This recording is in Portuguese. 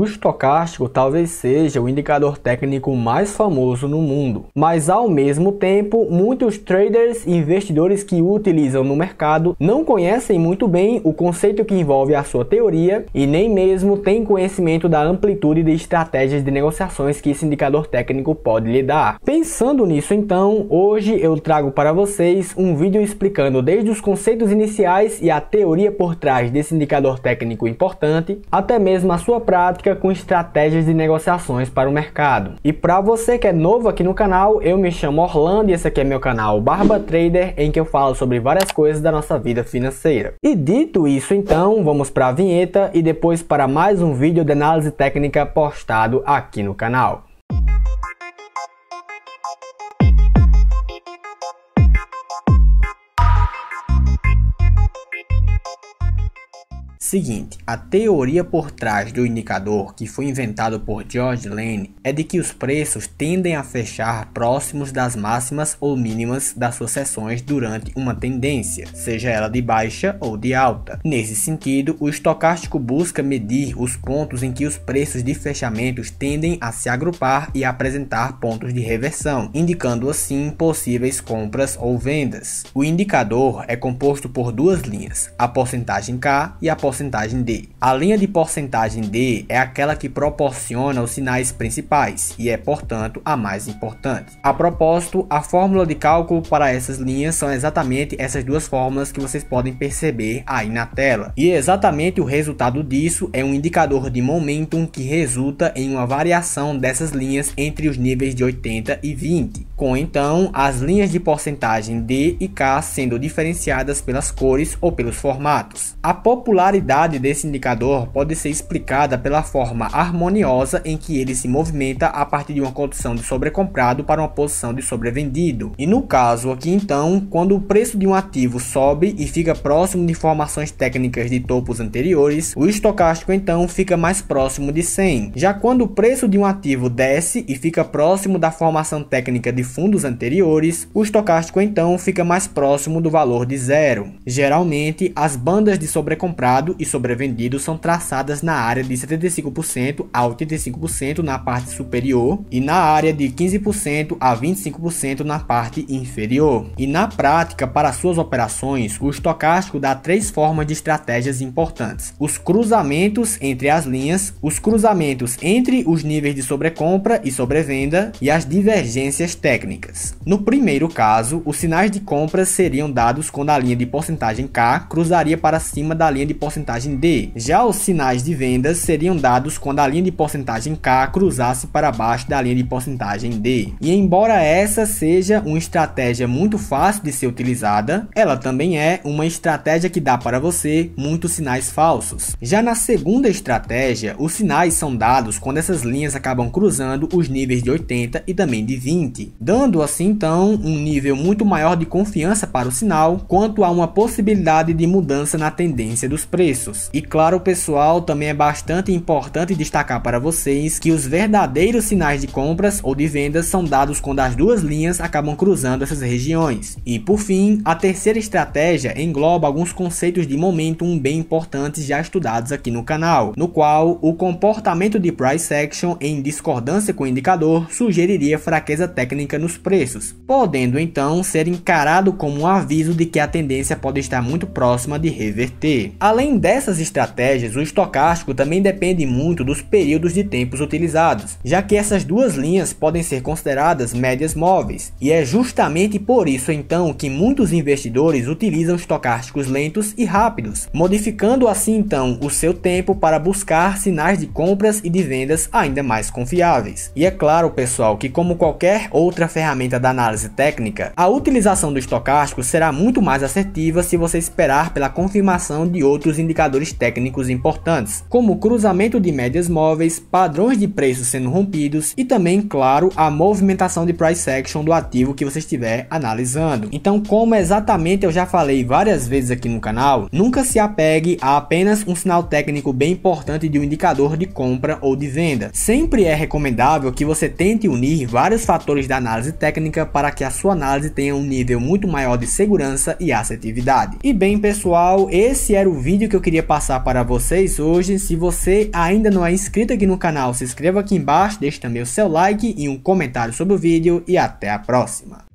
O estocástico talvez seja o indicador técnico mais famoso no mundo, mas ao mesmo tempo, muitos traders e investidores que o utilizam no mercado não conhecem muito bem o conceito que envolve a sua teoria e nem mesmo têm conhecimento da amplitude de estratégias de negociações que esse indicador técnico pode lhe dar. Pensando nisso então, hoje eu trago para vocês um vídeo explicando desde os conceitos iniciais e a teoria por trás desse indicador técnico importante, até mesmo a sua prática prática com estratégias de negociações para o mercado. E para você que é novo aqui no canal, eu me chamo Orlando e esse aqui é meu canal Barba Trader, em que eu falo sobre várias coisas da nossa vida financeira. E dito isso então, vamos para a vinheta e depois para mais um vídeo de análise técnica postado aqui no canal. Seguinte, a teoria por trás do indicador que foi inventado por George Lane é de que os preços tendem a fechar próximos das máximas ou mínimas das suas sessões durante uma tendência, seja ela de baixa ou de alta. Nesse sentido, o estocástico busca medir os pontos em que os preços de fechamentos tendem a se agrupar e apresentar pontos de reversão, indicando assim possíveis compras ou vendas. O indicador é composto por duas linhas, a porcentagem K e a porcentagem porcentagem D. A linha de porcentagem D é aquela que proporciona os sinais principais e é, portanto, a mais importante. A propósito, a fórmula de cálculo para essas linhas são exatamente essas duas fórmulas que vocês podem perceber aí na tela. E exatamente o resultado disso é um indicador de momentum que resulta em uma variação dessas linhas entre os níveis de 80 e 20 com então as linhas de porcentagem D e K sendo diferenciadas pelas cores ou pelos formatos. A popularidade desse indicador pode ser explicada pela forma harmoniosa em que ele se movimenta a partir de uma condição de sobrecomprado para uma posição de sobrevendido. E no caso aqui então, quando o preço de um ativo sobe e fica próximo de formações técnicas de topos anteriores, o estocástico então fica mais próximo de 100. Já quando o preço de um ativo desce e fica próximo da formação técnica de fundos anteriores, o estocástico então fica mais próximo do valor de zero. Geralmente, as bandas de sobrecomprado e sobrevendido são traçadas na área de 75% a 85% na parte superior e na área de 15% a 25% na parte inferior. E na prática, para suas operações, o estocástico dá três formas de estratégias importantes: os cruzamentos entre as linhas, os cruzamentos entre os níveis de sobrecompra e sobrevenda e as divergências técnicas técnicas. No primeiro caso, os sinais de compra seriam dados quando a linha de porcentagem K cruzaria para cima da linha de porcentagem D. Já os sinais de vendas seriam dados quando a linha de porcentagem K cruzasse para baixo da linha de porcentagem D. E embora essa seja uma estratégia muito fácil de ser utilizada, ela também é uma estratégia que dá para você muitos sinais falsos. Já na segunda estratégia, os sinais são dados quando essas linhas acabam cruzando os níveis de 80 e também de 20 dando assim então um nível muito maior de confiança para o sinal quanto a uma possibilidade de mudança na tendência dos preços. E claro, pessoal, também é bastante importante destacar para vocês que os verdadeiros sinais de compras ou de vendas são dados quando as duas linhas acabam cruzando essas regiões. E por fim, a terceira estratégia engloba alguns conceitos de momento bem importantes já estudados aqui no canal, no qual o comportamento de price action em discordância com o indicador sugeriria fraqueza técnica nos preços, podendo então ser encarado como um aviso de que a tendência pode estar muito próxima de reverter. Além dessas estratégias, o estocástico também depende muito dos períodos de tempos utilizados, já que essas duas linhas podem ser consideradas médias móveis, e é justamente por isso então que muitos investidores utilizam estocásticos lentos e rápidos, modificando assim então o seu tempo para buscar sinais de compras e de vendas ainda mais confiáveis. E é claro, pessoal, que como qualquer outra outra ferramenta da análise técnica, a utilização do estocástico será muito mais assertiva se você esperar pela confirmação de outros indicadores técnicos importantes, como cruzamento de médias móveis, padrões de preços sendo rompidos e também, claro, a movimentação de price action do ativo que você estiver analisando. Então, como exatamente eu já falei várias vezes aqui no canal, nunca se apegue a apenas um sinal técnico bem importante de um indicador de compra ou de venda. Sempre é recomendável que você tente unir vários fatores da análise análise técnica para que a sua análise tenha um nível muito maior de segurança e assertividade. E bem pessoal, esse era o vídeo que eu queria passar para vocês hoje. Se você ainda não é inscrito aqui no canal, se inscreva aqui embaixo, deixe também o seu like e um comentário sobre o vídeo e até a próxima.